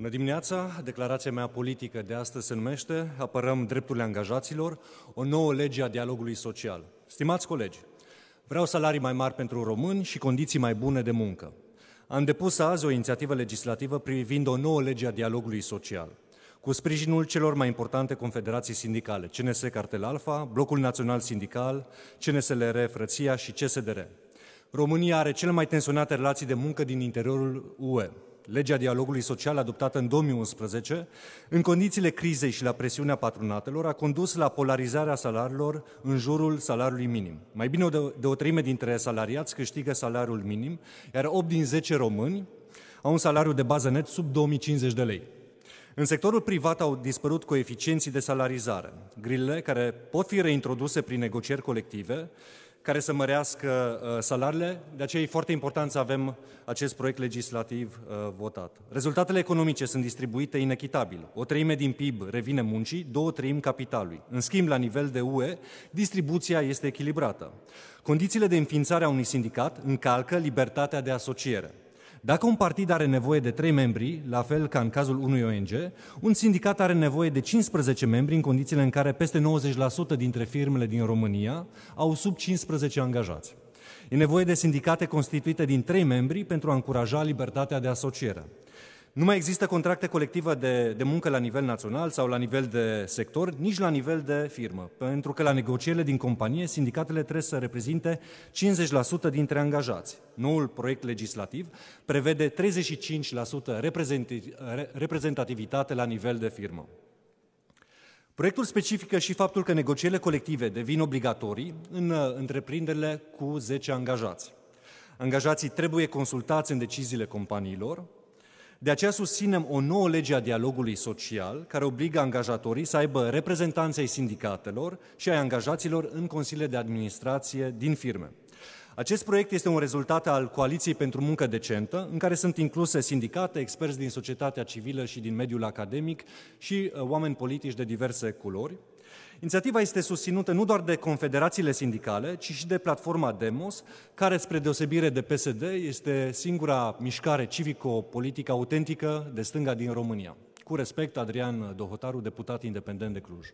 Bună dimineața! Declarația mea politică de astăzi se numește Apărăm drepturile angajaților, o nouă lege a dialogului social. Stimați colegi, vreau salarii mai mari pentru români și condiții mai bune de muncă. Am depus azi o inițiativă legislativă privind o nouă lege a dialogului social cu sprijinul celor mai importante confederații sindicale, CNS Cartel Alfa, Blocul Național Sindical, CNSLR Frăția și CSDR. România are cele mai tensionate relații de muncă din interiorul UE legea dialogului social adoptată în 2011, în condițiile crizei și la presiunea patronatelor, a condus la polarizarea salariilor în jurul salariului minim. Mai bine de o treime dintre salariați câștigă salariul minim, iar 8 din 10 români au un salariu de bază net sub 2050 de lei. În sectorul privat au dispărut coeficienții de salarizare, grile care pot fi reintroduse prin negocieri colective care să mărească uh, salariile, de aceea e foarte important să avem acest proiect legislativ uh, votat. Rezultatele economice sunt distribuite inechitabil. O treime din PIB revine muncii, două treimi capitalului. În schimb, la nivel de UE, distribuția este echilibrată. Condițiile de înființare a unui sindicat încalcă libertatea de asociere. Dacă un partid are nevoie de 3 membri, la fel ca în cazul unui ONG, un sindicat are nevoie de 15 membri în condițiile în care peste 90% dintre firmele din România au sub 15 angajați. E nevoie de sindicate constituite din trei membri pentru a încuraja libertatea de asociere. Nu mai există contracte colective de, de muncă la nivel național sau la nivel de sector, nici la nivel de firmă, pentru că la negocierile din companie, sindicatele trebuie să reprezinte 50% dintre angajați. Noul proiect legislativ prevede 35% reprezentativitate la nivel de firmă. Proiectul specifică și faptul că negocierile colective devin obligatorii în uh, întreprinderile cu 10 angajați. Angajații trebuie consultați în deciziile companiilor, de aceea susținem o nouă lege a dialogului social care obligă angajatorii să aibă reprezentanței sindicatelor și ai angajaților în consiliile de administrație din firme. Acest proiect este un rezultat al Coaliției pentru Muncă Decentă, în care sunt incluse sindicate, experți din societatea civilă și din mediul academic și uh, oameni politici de diverse culori. Inițiativa este susținută nu doar de confederațiile sindicale, ci și de platforma Demos, care, spre deosebire de PSD, este singura mișcare civico-politică autentică de stânga din România. Cu respect, Adrian Dohotaru, deputat independent de Cluj.